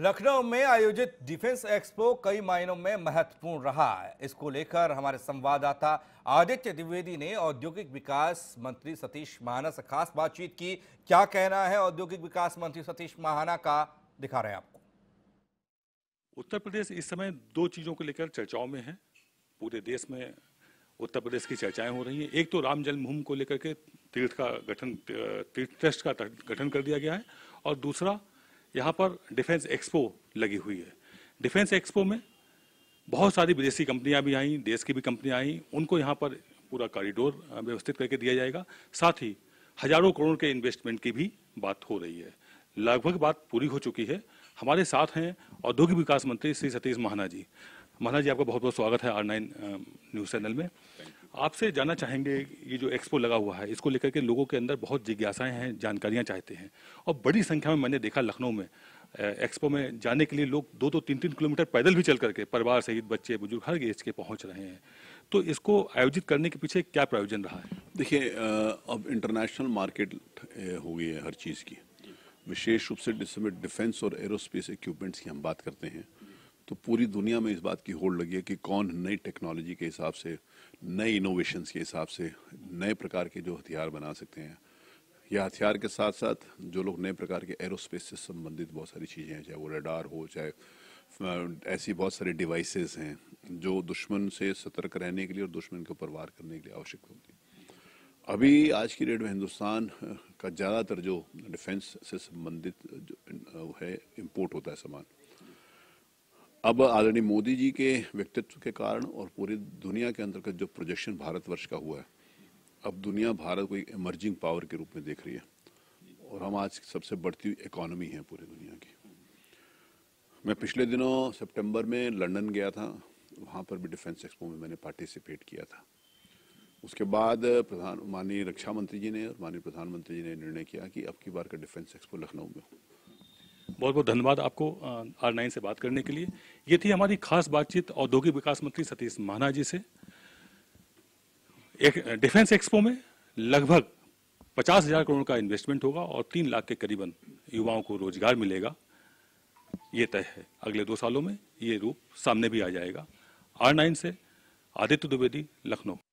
लखनऊ में आयोजित defence expo कई मायनों में महत्वपूर्ण रहा इसको लेकर हमारे संवाददाता आदित्य द्विवेदी ने औद्योगिक विकास मंत्री सतीश महाना से खास बातचीत की क्या कहना है औद्योगिक विकास मंत्री सतीश महाना का दिखा रहे हैं आपको उत्तर प्रदेश इस समय दो चीजों को लेकर चर्चाओं में है पूरे देश में उत्तर प्रदेश की चर्चाएं हो रही है एक तो राम जन्मभूमि को लेकर के तीर्थ का गठन तीर्थ ट्रस्ट का गठन कर दिया गया है और दूसरा यहाँ पर डिफेंस एक्सपो लगी हुई है डिफेंस एक्सपो में बहुत सारी विदेशी कंपनियां भी आई देश की भी कंपनियां आई उनको यहाँ पर पूरा कॉरिडोर व्यवस्थित करके दिया जाएगा साथ ही हजारों करोड़ के इन्वेस्टमेंट की भी बात हो रही है लगभग बात पूरी हो चुकी है हमारे साथ हैं औद्योगिक विकास मंत्री श्री सतीश महाना जी महाराज जी आपका बहुत बहुत स्वागत है आर नाइन न्यूज़ चैनल में आपसे जानना चाहेंगे ये जो एक्सपो लगा हुआ है इसको लेकर के लोगों के अंदर बहुत जिज्ञासाएं हैं जानकारियां चाहते हैं और बड़ी संख्या में मैंने देखा लखनऊ में एक्सपो में जाने के लिए लोग दो दो तो तीन तीन किलोमीटर पैदल भी चल करके परिवार सहित बच्चे बुजुर्ग हर एज के पहुंच रहे हैं तो इसको आयोजित करने के पीछे क्या प्रयोजन रहा है देखिए अब इंटरनेशनल मार्केट हो गई है हर चीज़ की विशेष रूप से डिफेंस और एरोस्पेस इक्विपमेंट्स की हम बात करते हैं तो पूरी दुनिया में इस बात की होड़ लगी है कि कौन नई टेक्नोलॉजी के हिसाब से नए इनोवेशंस के हिसाब से नए प्रकार के जो हथियार बना सकते हैं या हथियार के साथ साथ जो लोग नए प्रकार के एरोस्पेस से संबंधित बहुत सारी चीज़ें हैं चाहे वो रडार हो चाहे ऐसी बहुत सारी डिवाइसेस हैं जो दुश्मन से सतर्क रहने के लिए और दुश्मन के ऊपर वार करने के लिए आवश्यक होती अभी आज की डेट में हिंदुस्तान का ज़्यादातर जो डिफेंस से संबंधित जो है इम्पोर्ट होता है सामान अब आदरणीय मोदी जी के व्यक्तित्व के कारण और पूरी दुनिया के अंतर्गत जो प्रोजेक्शन भारतवर्ष का हुआ है अब दुनिया भारत को एक इमर्जिंग पावर के रूप में देख रही है और हम आज सबसे बढ़ती हुई इकोनॉमी है पूरी दुनिया की मैं पिछले दिनों सितंबर में लंदन गया था वहाँ पर भी डिफेंस एक्सपो में मैंने पार्टिसिपेट किया था उसके बाद प्रधान माननीय रक्षा मंत्री जी ने और माननीय प्रधानमंत्री जी ने निर्णय किया कि अब की बार का डिफेंस एक्सपो लखनऊ में हो बहुत बहुत धन्यवाद आपको आर नाइन से बात करने के लिए ये थी हमारी खास बातचीत औद्योगिक विकास मंत्री सतीश महाना जी से एक डिफेंस एक्सपो में लगभग पचास हजार करोड़ का इन्वेस्टमेंट होगा और तीन लाख के करीबन युवाओं को रोजगार मिलेगा ये तय है अगले दो सालों में ये रूप सामने भी आ जाएगा आर नाइन से आदित्य द्विवेदी लखनऊ